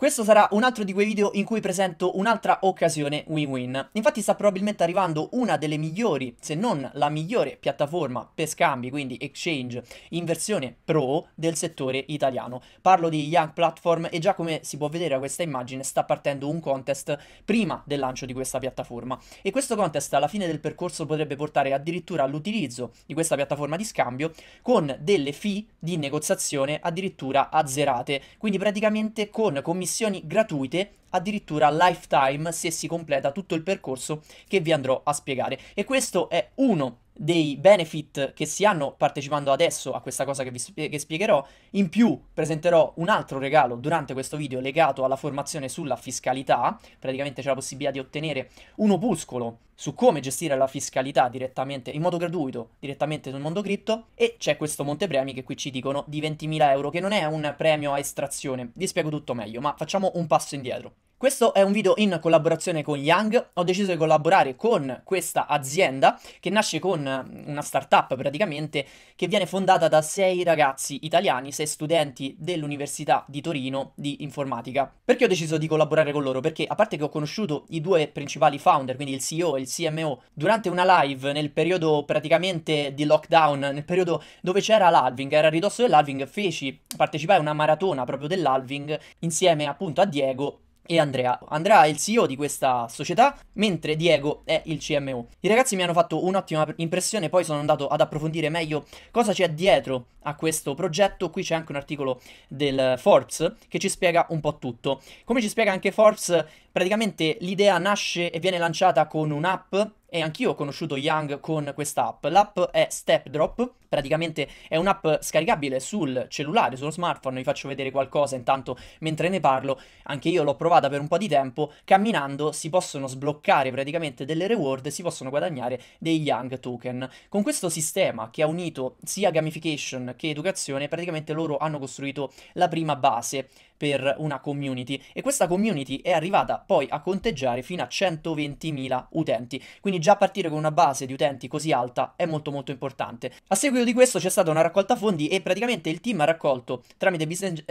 Questo sarà un altro di quei video in cui presento un'altra occasione win-win. Infatti sta probabilmente arrivando una delle migliori, se non la migliore piattaforma per scambi, quindi exchange, in versione pro del settore italiano. Parlo di Young Platform e già come si può vedere da questa immagine sta partendo un contest prima del lancio di questa piattaforma. E questo contest alla fine del percorso potrebbe portare addirittura all'utilizzo di questa piattaforma di scambio con delle fee di negoziazione addirittura azzerate, quindi praticamente con commissioni missioni gratuite addirittura lifetime se si completa tutto il percorso che vi andrò a spiegare e questo è uno dei benefit che si hanno partecipando adesso a questa cosa che, vi, che spiegherò. In più presenterò un altro regalo durante questo video legato alla formazione sulla fiscalità. Praticamente c'è la possibilità di ottenere un opuscolo su come gestire la fiscalità direttamente, in modo gratuito, direttamente sul mondo cripto. E c'è questo montepremi che qui ci dicono di 20.000 euro, che non è un premio a estrazione. Vi spiego tutto meglio, ma facciamo un passo indietro. Questo è un video in collaborazione con Young, ho deciso di collaborare con questa azienda che nasce con con una startup praticamente che viene fondata da sei ragazzi italiani, sei studenti dell'Università di Torino di informatica. Perché ho deciso di collaborare con loro? Perché a parte che ho conosciuto i due principali founder, quindi il CEO e il CMO, durante una live nel periodo praticamente di lockdown, nel periodo dove c'era l'Alving, era a ridosso dell'Alving, feci partecipare a una maratona proprio dell'Alving insieme appunto a Diego e Andrea. Andrea è il CEO di questa società, mentre Diego è il CMO. I ragazzi mi hanno fatto un'ottima impressione, poi sono andato ad approfondire meglio cosa c'è dietro a questo progetto. Qui c'è anche un articolo del Forbes che ci spiega un po' tutto. Come ci spiega anche Forbes, praticamente l'idea nasce e viene lanciata con un'app e anch'io ho conosciuto Young con questa app. L'app è StepDrop praticamente è un'app scaricabile sul cellulare, sullo smartphone, vi faccio vedere qualcosa intanto mentre ne parlo, anche io l'ho provata per un po' di tempo, camminando si possono sbloccare praticamente delle reward, si possono guadagnare dei Young Token. Con questo sistema che ha unito sia gamification che educazione, praticamente loro hanno costruito la prima base per una community e questa community è arrivata poi a conteggiare fino a 120.000 utenti, quindi già partire con una base di utenti così alta è molto molto importante. A seguito proprio di questo c'è stata una raccolta fondi e praticamente il team ha raccolto tramite Business,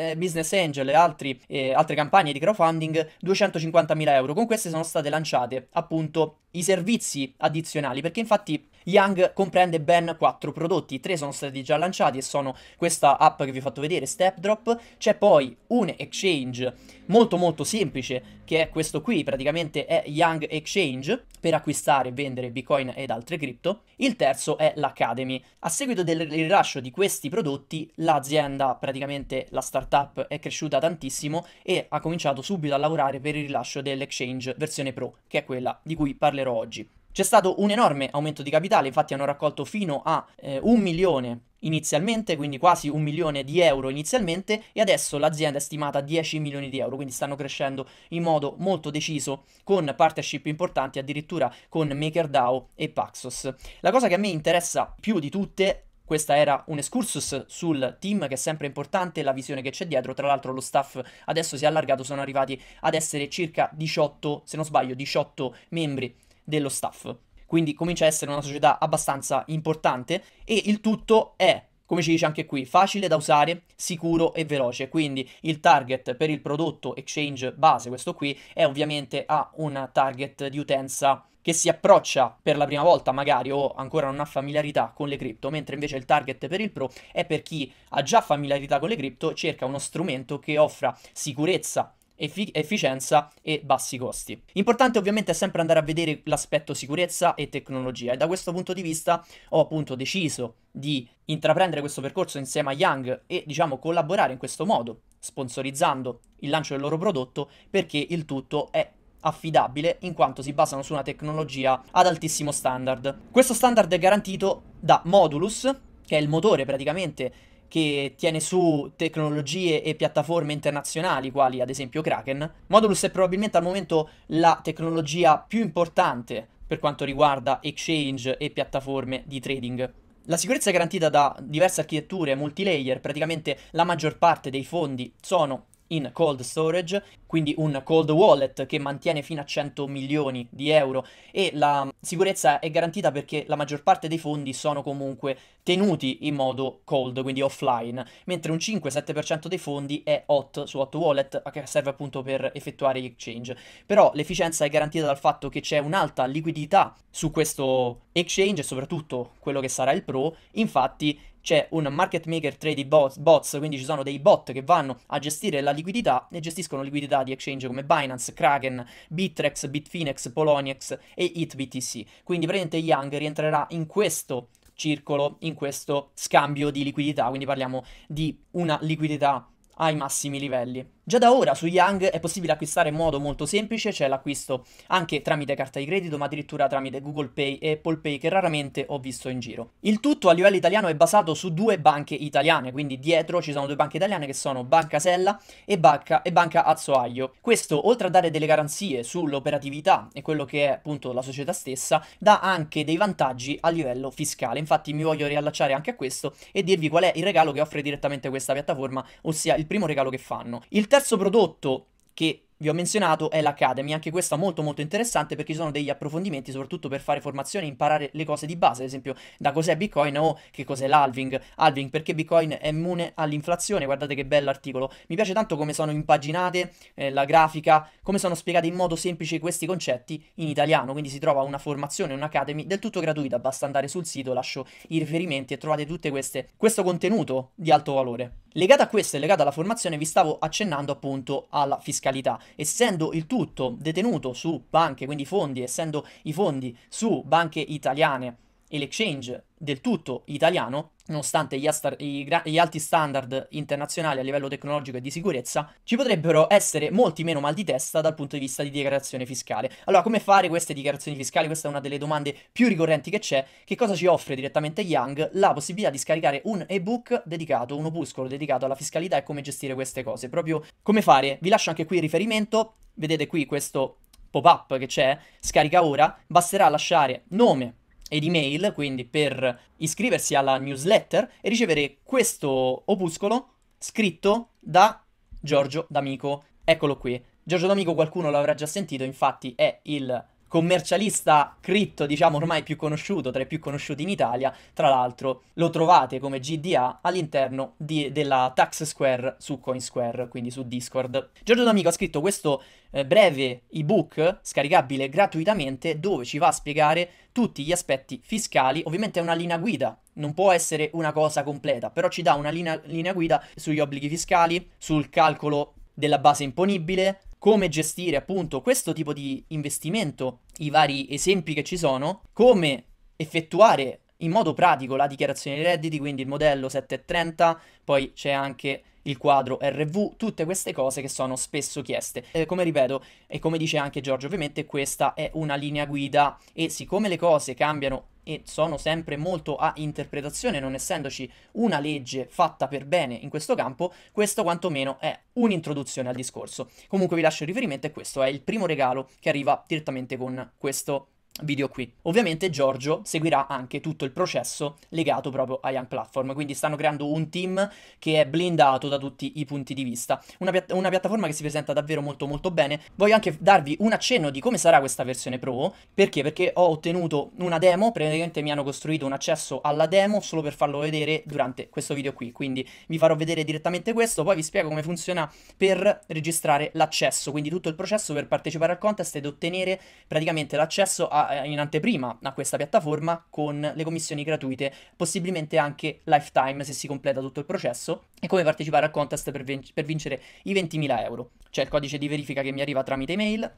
eh, Angel e altri, eh, altre campagne di crowdfunding 250.000 euro. Con queste sono state lanciate appunto i servizi addizionali perché infatti Young comprende ben quattro prodotti, tre sono stati già lanciati e sono questa app che vi ho fatto vedere, StepDrop, c'è poi un exchange molto molto semplice che è questo qui, praticamente è Young Exchange per acquistare, e vendere Bitcoin ed altre cripto, il terzo è l'Academy. A seguito periodo del rilascio di questi prodotti l'azienda, praticamente la startup, è cresciuta tantissimo e ha cominciato subito a lavorare per il rilascio dell'Exchange versione Pro, che è quella di cui parlerò oggi. C'è stato un enorme aumento di capitale, infatti hanno raccolto fino a eh, un milione inizialmente, quindi quasi un milione di euro inizialmente, e adesso l'azienda è stimata a 10 milioni di euro, quindi stanno crescendo in modo molto deciso con partnership importanti, addirittura con MakerDAO e Paxos. La cosa che a me interessa più di tutte questa era un excursus sul team che è sempre importante, la visione che c'è dietro, tra l'altro lo staff adesso si è allargato, sono arrivati ad essere circa 18, se non sbaglio, 18 membri dello staff. Quindi comincia a essere una società abbastanza importante e il tutto è come ci dice anche qui, facile da usare, sicuro e veloce. Quindi il target per il prodotto exchange base, questo qui, è ovviamente a un target di utenza importante che si approccia per la prima volta magari o ancora non ha familiarità con le cripto, mentre invece il target per il pro è per chi ha già familiarità con le cripto, cerca uno strumento che offra sicurezza efficienza e bassi costi. Importante ovviamente è sempre andare a vedere l'aspetto sicurezza e tecnologia e da questo punto di vista ho appunto deciso di intraprendere questo percorso insieme a Young e diciamo collaborare in questo modo, sponsorizzando il lancio del loro prodotto perché il tutto è affidabile in quanto si basano su una tecnologia ad altissimo standard. Questo standard è garantito da Modulus, che è il motore praticamente che tiene su tecnologie e piattaforme internazionali quali ad esempio Kraken. Modulus è probabilmente al momento la tecnologia più importante per quanto riguarda exchange e piattaforme di trading. La sicurezza è garantita da diverse architetture multilayer, praticamente la maggior parte dei fondi sono in cold storage, quindi un cold wallet che mantiene fino a 100 milioni di euro e la sicurezza è garantita perché la maggior parte dei fondi sono comunque tenuti in modo cold, quindi offline, mentre un 5-7% dei fondi è hot su hot wallet che serve appunto per effettuare gli exchange. Però l'efficienza è garantita dal fatto che c'è un'alta liquidità su questo exchange e soprattutto quello che sarà il Pro, infatti c'è un market maker trading bots, bots, quindi ci sono dei bot che vanno a gestire la liquidità e gestiscono liquidità di exchange come Binance, Kraken, Bitrex, Bitfinex, Poloniex e HitBTC. Quindi praticamente Young rientrerà in questo circolo, in questo scambio di liquidità, quindi parliamo di una liquidità ai massimi livelli. Già da ora su Young è possibile acquistare in modo molto semplice, c'è cioè l'acquisto anche tramite carta di credito, ma addirittura tramite Google Pay e Apple Pay che raramente ho visto in giro. Il tutto a livello italiano è basato su due banche italiane, quindi dietro ci sono due banche italiane che sono Banca Sella e Banca, e banca Azzoaglio. Questo, oltre a dare delle garanzie sull'operatività e quello che è appunto la società stessa, dà anche dei vantaggi a livello fiscale. Infatti mi voglio riallacciare anche a questo e dirvi qual è il regalo che offre direttamente questa piattaforma, ossia il primo regalo che fanno. Il ter- terzo prodotto che vi ho menzionato è l'Academy, anche questa molto molto interessante perché ci sono degli approfondimenti soprattutto per fare formazione e imparare le cose di base, ad esempio da cos'è Bitcoin o che cos'è l'Alving, Alving perché Bitcoin è immune all'inflazione, guardate che bello articolo, mi piace tanto come sono impaginate eh, la grafica, come sono spiegate in modo semplice questi concetti in italiano, quindi si trova una formazione, un'academy del tutto gratuita, basta andare sul sito, lascio i riferimenti e trovate tutto questo contenuto di alto valore. Legata a questo e legata alla formazione vi stavo accennando appunto alla fiscalità, essendo il tutto detenuto su banche, quindi fondi, essendo i fondi su banche italiane e l'exchange del tutto italiano, nonostante gli, astar- gli, gra- gli, alti standard internazionali a livello tecnologico e di sicurezza, ci potrebbero essere molti meno mal di testa dal punto di vista di dichiarazione fiscale. Allora, come fare queste dichiarazioni fiscali? Questa è una delle domande più ricorrenti che c'è. Che cosa ci offre direttamente Young? La possibilità di scaricare un ebook dedicato, un opuscolo dedicato alla fiscalità e come gestire queste cose. Proprio come fare? Vi lascio anche qui il riferimento. Vedete qui questo pop-up che c'è, scarica ora, basterà lasciare nome, ed email, quindi per iscriversi alla newsletter e ricevere questo opuscolo scritto da Giorgio D'Amico. Eccolo qui. Giorgio D'Amico qualcuno l'avrà già sentito, infatti è il commercialista cripto, diciamo ormai più conosciuto, tra i più conosciuti in Italia. Tra l'altro lo trovate come GDA all'interno di, della Tax Square su CoinSquare, quindi su Discord. Giorgio D'Amico ha scritto questo eh, breve ebook scaricabile gratuitamente dove ci va a spiegare tutti gli aspetti fiscali, ovviamente è una linea guida, non può essere una cosa completa, però ci dà una linea, linea guida sugli obblighi fiscali, sul calcolo della base imponibile, come gestire appunto questo tipo di investimento, i vari esempi che ci sono, come effettuare in modo pratico la dichiarazione dei redditi, quindi il modello 730, poi c'è anche il quadro RV, tutte queste cose che sono spesso chieste. Eh, come ripeto e come dice anche Giorgio, ovviamente questa è una linea guida e siccome le cose cambiano e sono sempre molto a interpretazione, non essendoci una legge fatta per bene in questo campo, questo quantomeno è un'introduzione al discorso. Comunque vi lascio il riferimento e questo è il primo regalo che arriva direttamente con questo video qui. Ovviamente Giorgio seguirà anche tutto il processo legato proprio a Young Platform, quindi stanno creando un team che è blindato da tutti i punti di vista. Una, pia- una piattaforma che si presenta davvero molto molto bene. Voglio anche darvi un accenno di come sarà questa versione Pro, perché? Perché ho ottenuto una demo, praticamente mi hanno costruito un accesso alla demo solo per farlo vedere durante questo video qui, quindi vi farò vedere direttamente questo, poi vi spiego come funziona per registrare l'accesso, quindi tutto il processo per partecipare al contest ed ottenere praticamente l'accesso a eh, in anteprima a questa piattaforma con le commissioni gratuite, possibilmente anche lifetime se si completa tutto il processo, e come partecipare al contest per, vin- per vincere i 20.000 euro. C'è il codice di verifica che mi arriva tramite email,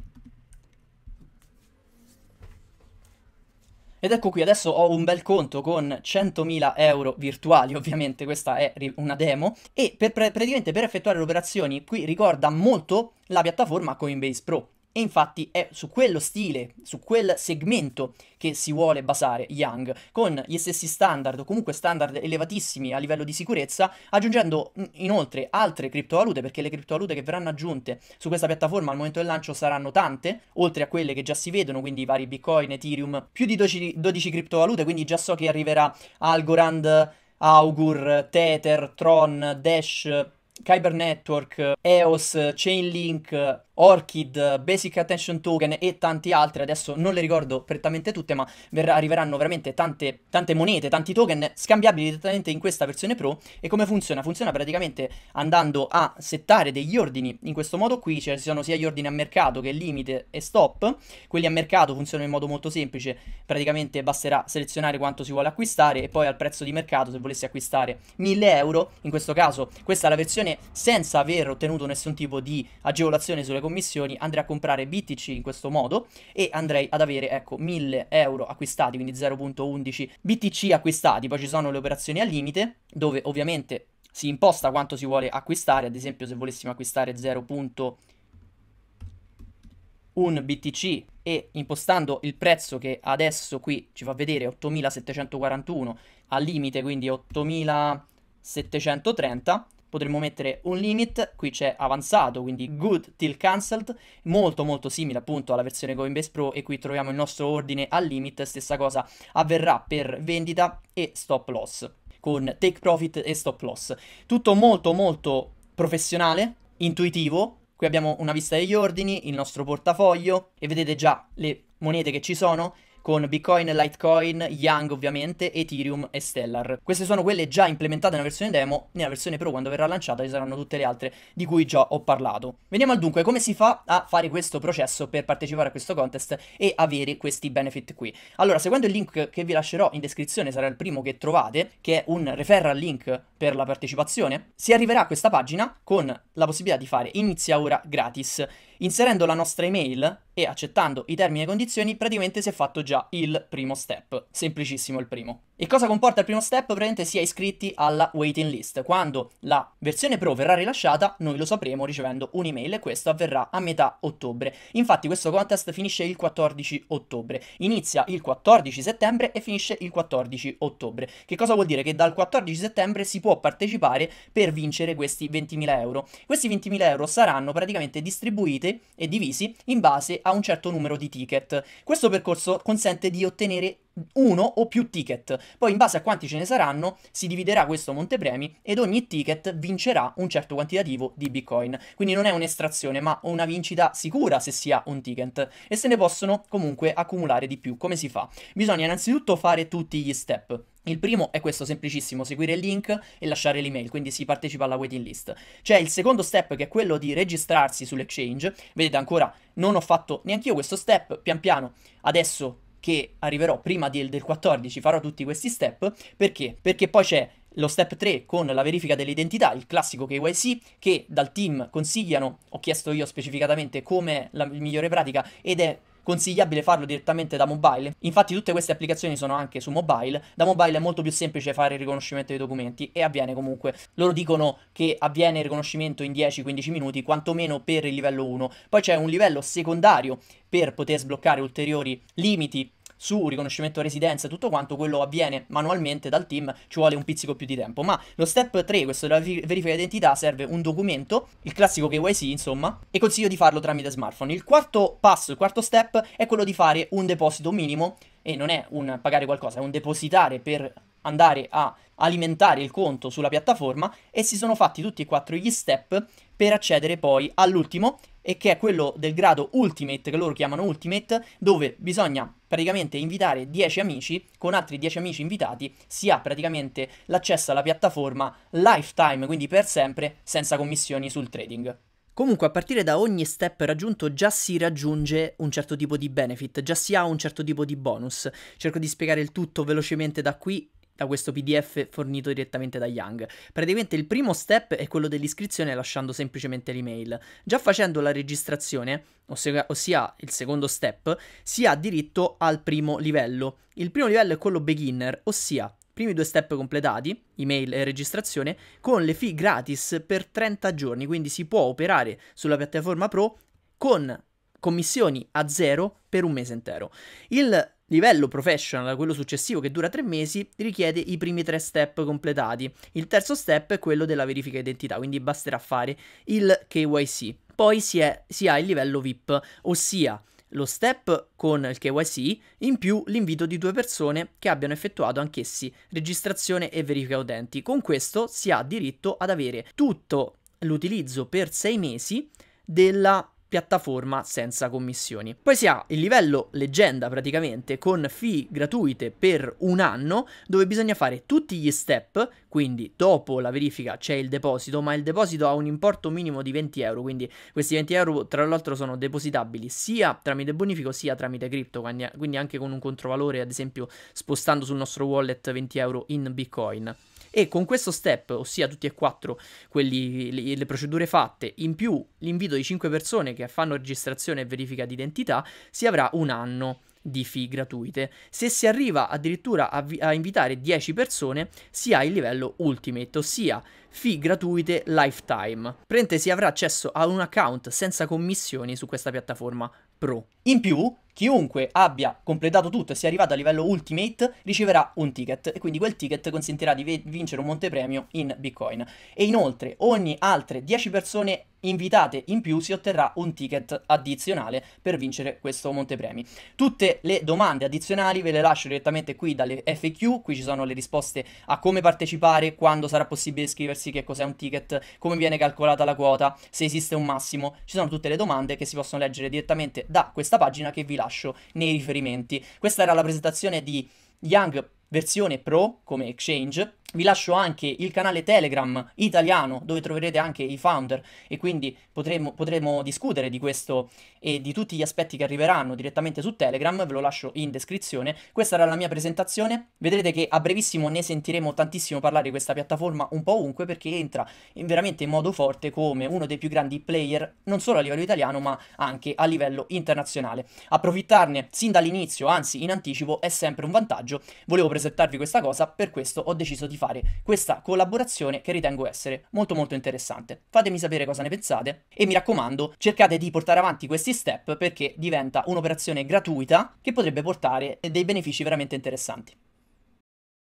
Ed ecco qui, adesso ho un bel conto con 100.000 euro virtuali, ovviamente questa è una demo, e per, praticamente per effettuare le operazioni qui ricorda molto la piattaforma Coinbase Pro. E infatti è su quello stile, su quel segmento che si vuole basare Young, con gli stessi standard o comunque standard elevatissimi a livello di sicurezza, aggiungendo inoltre altre criptovalute, perché le criptovalute che verranno aggiunte su questa piattaforma al momento del lancio saranno tante, oltre a quelle che già si vedono, quindi i vari Bitcoin, Ethereum, più di 12, 12 criptovalute, quindi già so che arriverà Algorand, Augur, Tether, Tron, Dash, Kyber Network, EOS, Chainlink, Orchid, Basic Attention Token e tanti altri, adesso non le ricordo prettamente tutte, ma verrà, arriveranno veramente tante, tante, monete, tanti token scambiabili direttamente in questa versione Pro. E come funziona? Funziona praticamente andando a settare degli ordini, in questo modo qui ci sono sia gli ordini a mercato che limite e stop, quelli a mercato funzionano in modo molto semplice, praticamente basterà selezionare quanto si vuole acquistare e poi al prezzo di mercato se volessi acquistare 1000 euro, in questo caso questa è la versione senza aver ottenuto nessun tipo di agevolazione sulle commissioni, commissioni andrei a comprare BTC in questo modo e andrei ad avere ecco 1000 euro acquistati, quindi 0.11 BTC acquistati, poi ci sono le operazioni al limite dove ovviamente si imposta quanto si vuole acquistare, ad esempio se volessimo acquistare 0.1 BTC e impostando il prezzo che adesso qui ci fa vedere 8741 al limite quindi 8730 potremmo mettere un limit, qui c'è avanzato, quindi good till cancelled, molto molto simile appunto alla versione Coinbase Pro e qui troviamo il nostro ordine al limit, stessa cosa avverrà per vendita e stop loss, con take profit e stop loss. Tutto molto molto professionale, intuitivo, qui abbiamo una vista degli ordini, il nostro portafoglio e vedete già le monete che ci sono, con Bitcoin, Litecoin, Yang ovviamente, Ethereum e Stellar. Queste sono quelle già implementate nella versione demo, nella versione pro quando verrà lanciata ci saranno tutte le altre di cui già ho parlato. Veniamo al dunque, come si fa a fare questo processo per partecipare a questo contest e avere questi benefit qui? Allora, seguendo il link che vi lascerò in descrizione, sarà il primo che trovate, che è un referral link per la partecipazione, si arriverà a questa pagina con la possibilità di fare inizia ora gratis Inserendo la nostra email e accettando i termini e condizioni praticamente si è fatto già il primo step, semplicissimo il primo. E cosa comporta il primo step? Praticamente si è iscritti alla waiting list. Quando la versione pro verrà rilasciata noi lo sapremo ricevendo un'email e questo avverrà a metà ottobre. Infatti questo contest finisce il 14 ottobre, inizia il 14 settembre e finisce il 14 ottobre. Che cosa vuol dire? Che dal 14 settembre si può partecipare per vincere questi 20.000 euro. Questi 20.000 euro saranno praticamente distribuiti e divisi in base a un certo numero di ticket. Questo percorso consente di ottenere uno o più ticket. Poi in base a quanti ce ne saranno si dividerà questo montepremi ed ogni ticket vincerà un certo quantitativo di bitcoin. Quindi non è un'estrazione ma una vincita sicura se si ha un ticket e se ne possono comunque accumulare di più. Come si fa? Bisogna innanzitutto fare tutti gli step. Il primo è questo semplicissimo, seguire il link e lasciare l'email, quindi si partecipa alla waiting list. C'è il secondo step che è quello di registrarsi sull'exchange, vedete ancora non ho fatto neanche io questo step, pian piano adesso che arriverò prima del, del 14 farò tutti questi step, perché? Perché poi c'è lo step 3 con la verifica dell'identità, il classico KYC, che dal team consigliano, ho chiesto io specificatamente come la migliore pratica ed è consigliabile farlo direttamente da mobile. Infatti tutte queste applicazioni sono anche su mobile. Da mobile è molto più semplice fare il riconoscimento dei documenti e avviene comunque. Loro dicono che avviene il riconoscimento in 10-15 minuti, quantomeno per il livello 1. Poi c'è un livello secondario per poter sbloccare ulteriori limiti su riconoscimento residenza e tutto quanto, quello avviene manualmente dal team, ci vuole un pizzico più di tempo. Ma lo step 3, questo della verifica di identità, serve un documento, il classico KYC insomma, e consiglio di farlo tramite smartphone. Il quarto passo, il quarto step è quello di fare un deposito minimo e non è un pagare qualcosa, è un depositare per andare a alimentare il conto sulla piattaforma e si sono fatti tutti e quattro gli step per accedere poi all'ultimo e che è quello del grado Ultimate, che loro chiamano Ultimate, dove bisogna praticamente invitare 10 amici, con altri 10 amici invitati, si ha praticamente l'accesso alla piattaforma lifetime, quindi per sempre, senza commissioni sul trading. Comunque, a partire da ogni step raggiunto già si raggiunge un certo tipo di benefit, già si ha un certo tipo di bonus. Cerco di spiegare il tutto velocemente da qui da questo PDF fornito direttamente da Young. Praticamente il primo step è quello dell'iscrizione lasciando semplicemente l'email. Già facendo la registrazione, ossia, ossia il secondo step, si ha diritto al primo livello. Il primo livello è quello beginner, ossia primi due step completati, email e registrazione, con le fee gratis per 30 giorni, quindi si può operare sulla piattaforma Pro con commissioni a zero per un mese intero. Il livello professional quello successivo che dura tre mesi richiede i primi tre step completati. Il terzo step è quello della verifica identità, quindi basterà fare il KYC. Poi si, è, si ha il livello VIP, ossia lo step con il KYC, in più l'invito di due persone che abbiano effettuato anch'essi registrazione e verifica utenti. Con questo si ha diritto ad avere tutto l'utilizzo per sei mesi della piattaforma senza commissioni. Poi si ha il livello leggenda praticamente con fee gratuite per un anno dove bisogna fare tutti gli step, quindi dopo la verifica c'è il deposito, ma il deposito ha un importo minimo di 20 euro, quindi questi 20 euro tra l'altro sono depositabili sia tramite bonifico sia tramite cripto, quindi anche con un controvalore ad esempio spostando sul nostro wallet 20 euro in bitcoin. E con questo step, ossia tutti e quattro quelli, le, le procedure fatte, in più l'invito di 5 persone che fanno registrazione e verifica d'identità, si avrà un anno di fee gratuite. Se si arriva addirittura a, vi- a, invitare 10 persone, si ha il livello ultimate, ossia fee gratuite lifetime. Prente si avrà accesso a un account senza commissioni su questa piattaforma Pro. In più, Chiunque abbia completato tutto e sia arrivato a livello Ultimate riceverà un ticket e quindi quel ticket consentirà di vincere un montepremio in Bitcoin. E inoltre ogni altre 10 persone invitate in più si otterrà un ticket addizionale per vincere questo montepremi. Tutte le domande addizionali ve le lascio direttamente qui dalle FAQ, qui ci sono le risposte a come partecipare, quando sarà possibile iscriversi, che cos'è un ticket, come viene calcolata la quota, se esiste un massimo, ci sono tutte le domande che si possono leggere direttamente da questa pagina che vi lascio nei riferimenti. Questa era la presentazione di Young versione Pro come Exchange vi lascio anche il canale Telegram italiano dove troverete anche i founder e quindi potremo, potremo, discutere di questo e di tutti gli aspetti che arriveranno direttamente su Telegram, ve lo lascio in descrizione. Questa era la mia presentazione, vedrete che a brevissimo ne sentiremo tantissimo parlare di questa piattaforma un po' ovunque perché entra in veramente in modo forte come uno dei più grandi player non solo a livello italiano ma anche a livello internazionale. Approfittarne sin dall'inizio, anzi in anticipo, è sempre un vantaggio. Volevo presentarvi questa cosa, per questo ho deciso di fare questa collaborazione che ritengo essere molto molto interessante. Fatemi sapere cosa ne pensate e mi raccomando cercate di portare avanti questi step perché diventa un'operazione gratuita che potrebbe portare dei benefici veramente interessanti.